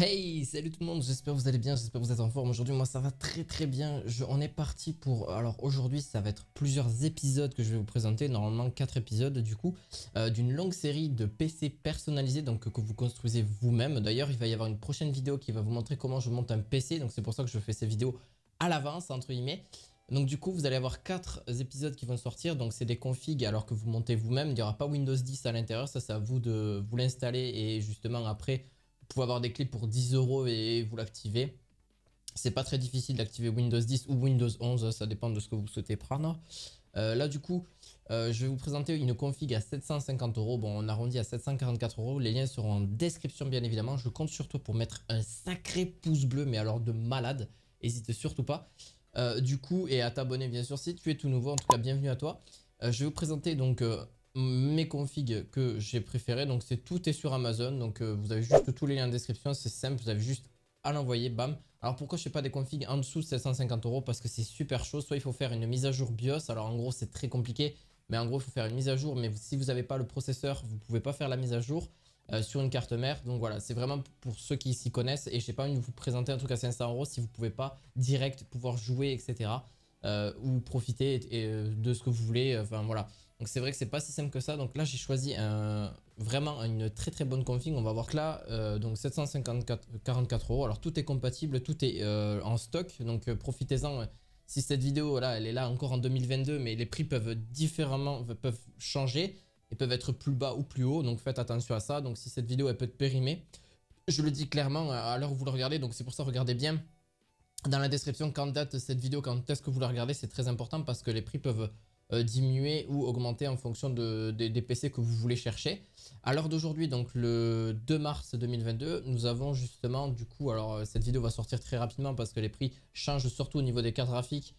Hey, salut tout le monde, j'espère que vous allez bien, j'espère que vous êtes en forme. Aujourd'hui, moi, ça va très très bien. on est parti pour... Alors, aujourd'hui, ça va être plusieurs épisodes que je vais vous présenter, normalement quatre épisodes, du coup, euh, d'une longue série de PC personnalisés, donc que vous construisez vous-même. D'ailleurs, il va y avoir une prochaine vidéo qui va vous montrer comment je monte un PC, donc c'est pour ça que je fais ces vidéos à l'avance, entre guillemets. Donc du coup, vous allez avoir quatre épisodes qui vont sortir, donc c'est des configs alors que vous montez vous-même, il n'y aura pas Windows 10 à l'intérieur, ça c'est à vous de vous l'installer et justement après pouvez avoir des clés pour 10 euros et vous l'activez. C'est pas très difficile d'activer Windows 10 ou Windows 11, ça dépend de ce que vous souhaitez prendre. Euh, là du coup, euh, je vais vous présenter une config à 750 euros. Bon, on arrondit à 744 euros. Les liens seront en description bien évidemment. Je compte surtout pour mettre un sacré pouce bleu, mais alors de malade. N'hésite surtout pas. Euh, du coup, et à t'abonner bien sûr si tu es tout nouveau. En tout cas, bienvenue à toi. je vais vous présenter donc mes configs que j'ai préféré Donc c'est tout est sur Amazon. Donc euh, vous avez juste tous les liens en description. C'est simple, vous avez juste à l'envoyer, bam. Alors pourquoi je fais pas des configs en dessous de 750 euros Parce que c'est super chaud. Soit il faut faire une mise à jour BIOS. Alors en gros c'est très compliqué. Mais en gros il faut faire une mise à jour. Mais si vous n'avez pas le processeur, vous pouvez pas faire la mise à jour. Euh, sur une carte mère. Donc voilà, c'est vraiment pour ceux qui s'y connaissent. Et je sais pas envie vous présenter un truc à 500 euros si vous pouvez pas direct pouvoir jouer, etc. Euh, ou profiter de ce que vous voulez. Enfin voilà, donc c'est vrai que c'est pas si simple que ça. Donc là j'ai choisi vraiment une très très bonne config. On va voir que là, euh, donc 754 euros. Alors tout est compatible, tout est euh, en stock. Donc euh, profitez-en si cette vidéo là elle est là encore en 2022, mais les prix peuvent différemment peuvent changer et peuvent être plus bas ou plus haut. Donc faites attention à ça. Donc si cette vidéo elle peut être périmée, je le dis clairement à l'heure où vous le regardez. Donc c'est pour ça regardez bien dans la description quand date cette vidéo, quand est-ce que vous la regardez. C'est très important parce que les prix peuvent euh, diminuer ou augmenter en fonction des PC que vous voulez chercher. À l'heure d'aujourd'hui, donc le 2 mars 2022, nous avons justement du coup, alors euh, cette vidéo va sortir très rapidement parce que les prix changent surtout au niveau des cartes graphiques,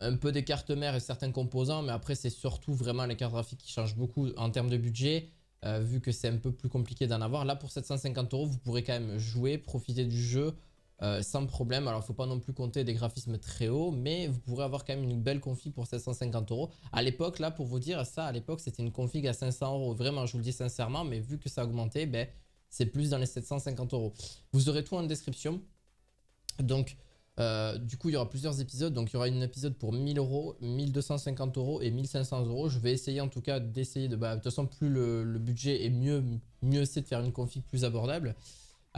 un peu des cartes mères et certains composants, mais après c'est surtout vraiment les cartes graphiques qui changent beaucoup en termes de budget, euh, vu que c'est un peu plus compliqué d'en avoir. Là pour 750 euros, vous pourrez quand même jouer, profiter du jeu, euh, sans problème. Alors, il faut pas non plus compter des graphismes très hauts, mais vous pourrez avoir quand même une belle config pour 750 euros. À l'époque, là, pour vous dire ça, à l'époque, c'était une config à 500 euros. Vraiment, je vous le dis sincèrement, mais vu que ça a augmenté, ben, c'est plus dans les 750 euros. Vous aurez tout en description. Donc, euh, du coup, il y aura plusieurs épisodes. Donc, il y aura un épisode pour 1000 euros, 1250 euros et 1500 euros. Je vais essayer en tout cas d'essayer de. Bah, de toute façon, plus le budget est mieux, mieux c'est de faire une config plus abordable.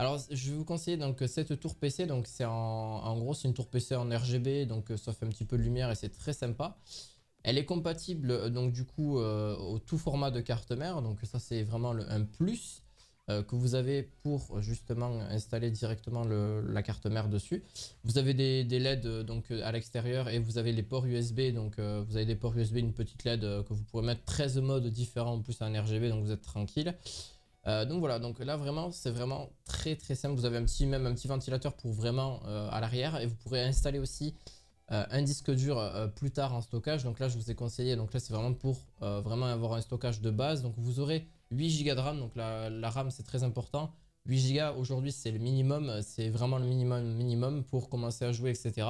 Alors, je vais vous conseiller donc euh, cette tour PC. Donc, c'est en, gros, c'est une tour PC en RGB, donc ça euh, fait un petit peu de lumière et c'est très sympa. Elle est compatible euh, donc du coup au tout format de carte mère, donc ça c'est vraiment un plus que vous avez pour justement installer directement la carte mère dessus. Vous avez des, des LED donc à l'extérieur et vous avez les ports USB, donc vous avez des ports USB, une petite LED que vous pouvez mettre 13 modes différents en plus en RGB, donc vous êtes tranquille. Euh, donc voilà, donc là vraiment c'est vraiment très très simple. Vous avez un petit même un petit ventilateur pour vraiment euh, à l'arrière et vous pourrez installer aussi euh, un disque dur plus tard en stockage. Donc là je vous ai conseillé, donc là c'est vraiment pour vraiment avoir un stockage de base. Donc vous aurez 8 Go de RAM, donc la, RAM c'est très important. 8 Go aujourd'hui c'est le minimum, c'est vraiment le minimum minimum pour commencer à jouer etc.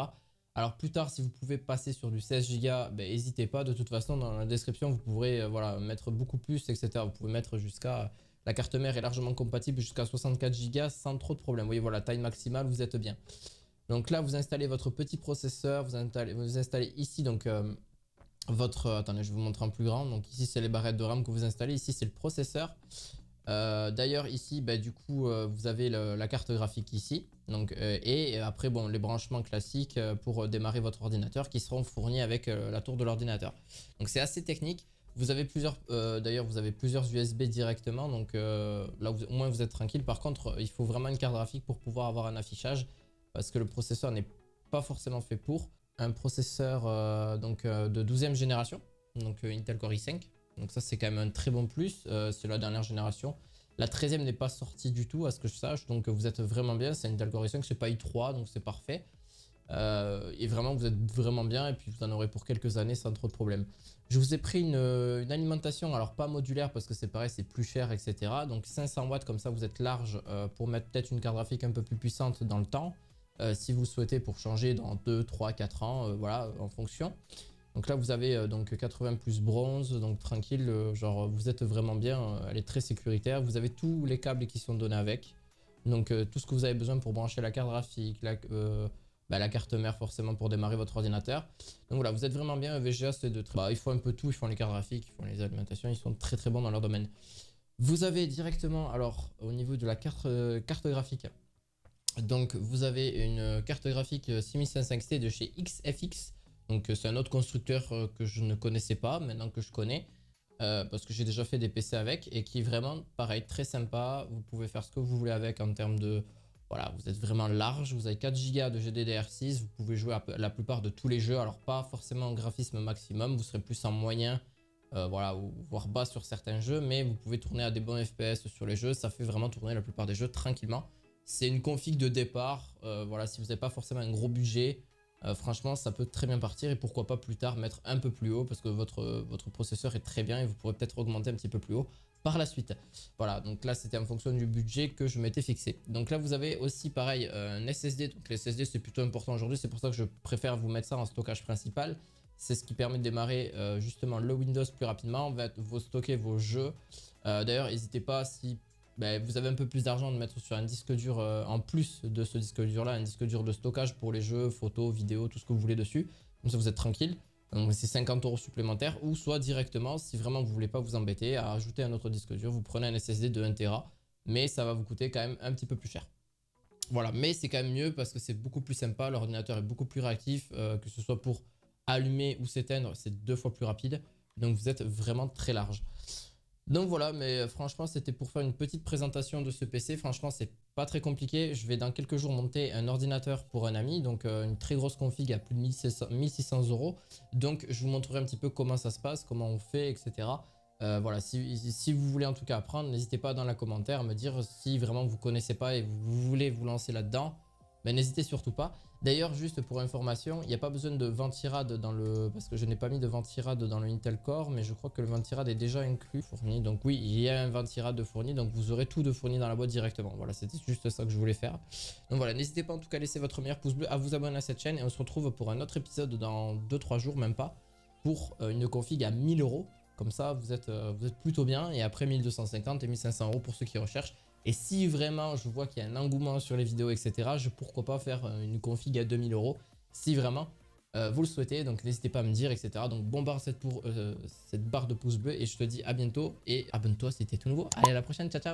Alors plus tard si vous pouvez passer sur du 16 Go, n'hésitez ben, pas. De toute façon dans la description vous pourrez voilà mettre beaucoup plus etc. Vous pouvez mettre jusqu'à la carte mère est largement compatible jusqu'à 64 Go sans trop de problèmes. Vous voyez, voilà, taille maximale, vous êtes bien. Donc là, vous installez votre petit processeur, vous installez, vous installez ici donc euh, votre... Euh, attendez, je vous montre en plus grand. Donc ici, c'est les barrettes de RAM que vous installez. Ici, c'est le processeur. Euh, d'ailleurs, ici, bah, du coup, vous avez la carte graphique ici. Donc, et après, bon, les branchements classiques pour démarrer votre ordinateur qui seront fournis avec la tour de l'ordinateur. Donc c'est assez technique. Vous avez plusieurs, euh, d'ailleurs, vous avez plusieurs USB directement, donc euh, là, au moins, vous êtes tranquille. Par contre, euh, il faut vraiment une carte graphique pour pouvoir avoir un affichage, parce que le processeur n'est pas forcément fait pour. Un processeur donc, de 12e génération, donc Intel Core i5, donc ça, c'est quand même un très bon plus, c'est la dernière génération. La 13e n'est pas sortie du tout, à ce que je sache, donc vous êtes vraiment bien, c'est Intel Core i5, c'est pas i3, donc c'est parfait. Euh, et vraiment, vous êtes vraiment bien et puis vous en aurez pour quelques années sans trop de problèmes. Je vous ai pris une, euh, alimentation, alors pas modulaire parce que c'est pareil, c'est plus cher, etc. Donc 500 watts, comme ça vous êtes large euh, pour mettre peut-être une carte graphique un peu plus puissante dans le temps. si vous souhaitez pour changer dans 2, 3, 4 ans, voilà, en fonction. Donc là, vous avez donc 80 plus bronze, donc tranquille, genre vous êtes vraiment bien, elle est très sécuritaire. Vous avez tous les câbles qui sont donnés avec. Donc tout ce que vous avez besoin pour brancher la carte graphique, la, bah, la carte mère forcément pour démarrer votre ordinateur. Donc voilà, vous êtes vraiment bien e VGA, c'est de très... Bah, ils font un peu tout, ils font les cartes graphiques, ils font les alimentations, ils sont très très bons dans leur domaine. Vous avez directement, alors au niveau de la carte, euh, carte graphique, donc vous avez une carte graphique 6500T euh, de chez XFX, donc euh, c'est un autre constructeur que je ne connaissais pas, maintenant que je connais, parce que j'ai déjà fait des PC avec, et qui vraiment, pareil, très sympa, vous pouvez faire ce que vous voulez avec en termes de voilà, vous êtes vraiment large, vous avez 4 Go de GDDR6, vous pouvez jouer à la plupart de tous les jeux, alors pas forcément en graphisme maximum, vous serez plus en moyen, euh, voilà, voire bas sur certains jeux, mais vous pouvez tourner à des bons FPS sur les jeux, ça fait vraiment tourner la plupart des jeux tranquillement. C'est une config de départ, euh, voilà, si vous n'avez pas forcément un gros budget, euh, franchement ça peut très bien partir et pourquoi pas plus tard mettre un peu plus haut parce que votre, votre processeur est très bien et vous pourrez peut-être augmenter un petit peu plus haut par la suite. Voilà, donc là c'était en fonction du budget que je m'étais fixé. Donc là vous avez aussi pareil un SSD, donc les SSD c'est plutôt important aujourd'hui, c'est pour ça que je préfère vous mettre ça en stockage principal. C'est ce qui permet de démarrer euh, justement le Windows plus rapidement, on va vous stocker vos jeux. Euh, d'ailleurs n'hésitez pas si ben, vous avez un peu plus d'argent de mettre sur un disque dur euh, en plus de ce disque dur là, un disque dur de stockage pour les jeux, photos, vidéos, tout ce que vous voulez dessus. Comme ça vous êtes tranquille. Donc c'est 50 euros supplémentaires ou soit directement, si vraiment vous voulez pas vous embêter à ajouter un autre disque dur, vous prenez un SSD de 1 Tera, mais ça va vous coûter quand même un petit peu plus cher. Voilà, mais c'est quand même mieux parce que c'est beaucoup plus sympa, l'ordinateur est beaucoup plus réactif, euh, que ce soit pour allumer ou s'éteindre, c'est deux fois plus rapide. Donc vous êtes vraiment très large. Donc voilà, mais euh, franchement, c'était pour faire une petite présentation de ce PC. Franchement, c'est pas très compliqué. Je vais dans quelques jours monter un ordinateur pour un ami, donc euh, une très grosse config à plus de 1600 euros. Donc je vous montrerai un petit peu comment ça se passe, comment on fait, etc. Euh, voilà, si, vous voulez en tout cas apprendre, n'hésitez pas dans la commentaire à me dire si vraiment vous connaissez pas et vous voulez vous lancer là-dedans. Mais ben, n'hésitez surtout pas. D'ailleurs, juste pour information, il n'y a pas besoin de ventirade dans le... Parce que je n'ai pas mis de ventirade dans le Intel Core, mais je crois que le ventirade est déjà inclus, fourni. Donc oui, il y a un ventirade fourni, donc vous aurez tout de fourni dans la boîte directement. Voilà, c'était juste ça que je voulais faire. Donc voilà, n'hésitez pas en tout cas à laisser votre meilleur pouce bleu, à vous abonner à cette chaîne, et on se retrouve pour un autre épisode dans 2-3 jours, même pas, pour euh, une config à 1000 euros. Comme ça, vous êtes, euh, vous êtes plutôt bien, et après 1250 et 1500 euros pour ceux qui recherchent. Et si vraiment je vois qu'il y a un engouement sur les vidéos, etc., je pourquoi pas faire euh, une config à 2000 euros si vraiment euh, vous le souhaitez. Donc n'hésitez pas à me dire, etc. Donc bombarde cette, pour, euh, cette barre de pouce bleu et je te dis à bientôt. Et abonne-toi si t'es tout nouveau. Allez, à la prochaine. Ciao, ciao.